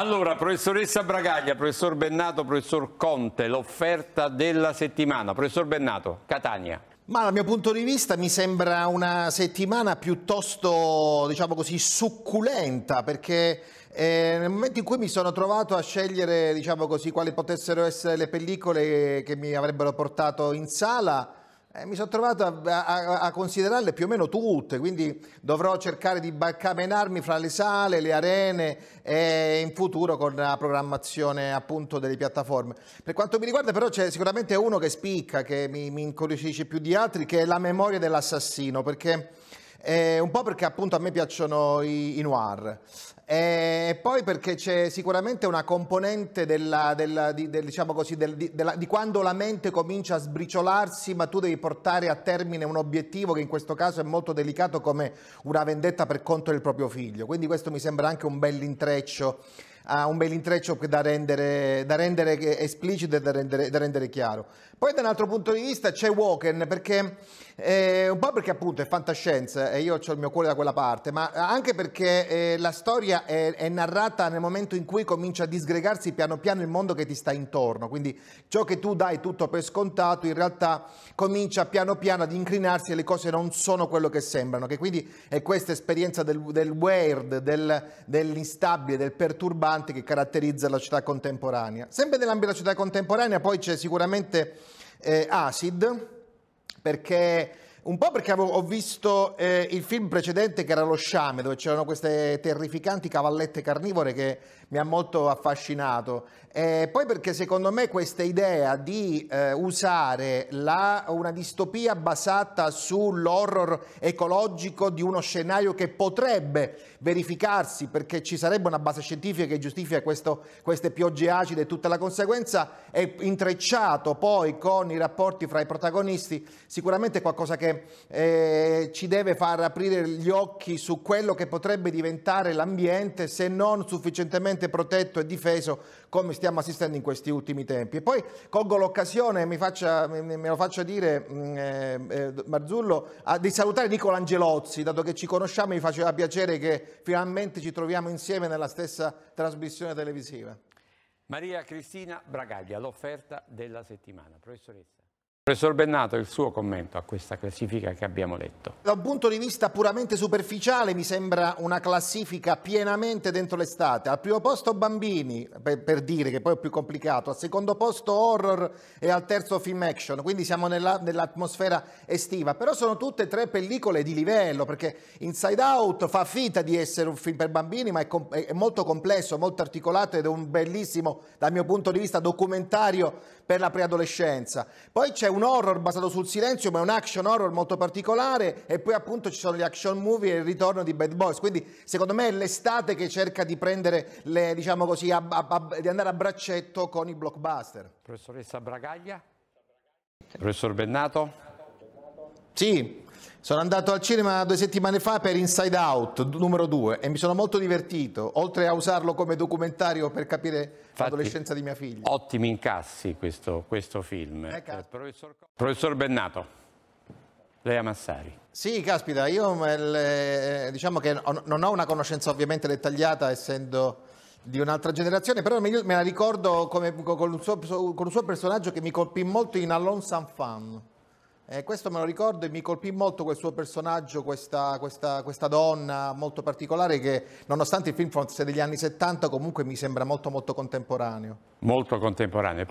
Allora, professoressa Bragaglia, professor Bennato, professor Conte, l'offerta della settimana. Professor Bennato, Catania. Ma dal mio punto di vista mi sembra una settimana piuttosto, diciamo così, succulenta perché eh, nel momento in cui mi sono trovato a scegliere, diciamo così, quali potessero essere le pellicole che mi avrebbero portato in sala, eh, mi sono trovato a, a, a, considerarle più o meno tutte, quindi dovrò cercare di barcamenarmi fra le sale, le arene e in futuro con la programmazione appunto delle piattaforme. Per quanto mi riguarda però c'è sicuramente uno che spicca, che mi, mi incuriosisce più di altri, che è la memoria dell'assassino, perché eh, un po' perché appunto a me piacciono i, i noir e eh, poi perché c'è sicuramente una componente della, della, di, del, diciamo così, del, di, della, di, quando la mente comincia a sbriciolarsi ma tu devi portare a termine un obiettivo che in questo caso è molto delicato come una vendetta per conto del proprio figlio quindi questo mi sembra anche un bel intreccio ha un bel intreccio da rendere, da rendere esplicito e da rendere, da rendere, chiaro. Poi da un altro punto di vista c'è Woken, perché eh, un po' perché appunto è fantascienza e io ho il mio cuore da quella parte, ma anche perché eh, la storia è, è, narrata nel momento in cui comincia a disgregarsi piano piano il mondo che ti sta intorno, quindi ciò che tu dai tutto per scontato in realtà comincia piano piano ad incrinarsi e le cose non sono quello che sembrano, che quindi è questa esperienza del, del weird, del, dell'instabile, del perturbato preoccupante che caratterizza la città contemporanea. Sempre nell'ambito della città contemporanea poi c'è sicuramente eh, ASID, perché un po' perché avevo, ho visto eh, il film precedente che era Lo Sciame, dove c'erano queste terrificanti cavallette carnivore che mi ha molto affascinato. E poi perché secondo me questa idea di eh, usare la, una distopia basata sull'horror ecologico di uno scenario che potrebbe verificarsi, perché ci sarebbe una base scientifica che giustifica questo, queste piogge acide e tutta la conseguenza, è intrecciato poi con i rapporti fra i protagonisti, sicuramente è qualcosa che eh, ci deve far aprire gli occhi su quello che potrebbe diventare l'ambiente se non sufficientemente protetto e difeso come stiamo assistendo in questi ultimi tempi. E poi colgo l'occasione, me lo faccia dire mm, eh, eh Marzullo, a, di salutare Nicola Angelozzi, dato che ci conosciamo e mi faceva piacere che finalmente ci troviamo insieme nella stessa trasmissione televisiva. Maria Cristina Bragaglia, l'offerta della settimana. Professoressa. Professor Bennato, il suo commento a questa classifica che abbiamo letto. Da un punto di vista puramente superficiale mi sembra una classifica pienamente dentro l'estate. Al primo posto bambini, per, per, dire che poi è più complicato, al secondo posto horror e al terzo film action, quindi siamo nell'atmosfera nell estiva. Però sono tutte e tre pellicole di livello, perché Inside Out fa finta di essere un film per bambini, ma è, è molto complesso, molto articolato ed è un bellissimo, dal mio punto di vista, documentario per la preadolescenza. Poi c'è un un horror basato sul silenzio, ma è un action horror molto particolare e poi appunto ci sono gli action movie e il ritorno di Bad Boys, quindi secondo me è l'estate che cerca di prendere le, diciamo così, a, a, a, di andare a braccetto con i blockbuster. Professoressa Bragaglia? Professor Bennato? Sì, sono andato al cinema due settimane fa per Inside Out numero due, e mi sono molto divertito, oltre a usarlo come documentario per capire Infatti, l'adolescenza di mia figlia. Ottimi incassi questo, questo film. Eh, eh professor... professor Bennato. Lea Massari. Sì, caspita, io diciamo che non ho una conoscenza ovviamente dettagliata essendo di un'altra generazione, però me la ricordo come, con, un suo, con, un suo, personaggio che mi colpì molto in A Lonesome Fan. Eh, questo me lo ricordo e mi colpì molto quel suo personaggio, questa, questa, questa, donna molto particolare che nonostante il film fosse degli anni 70 comunque mi sembra molto molto contemporaneo. Molto contemporaneo.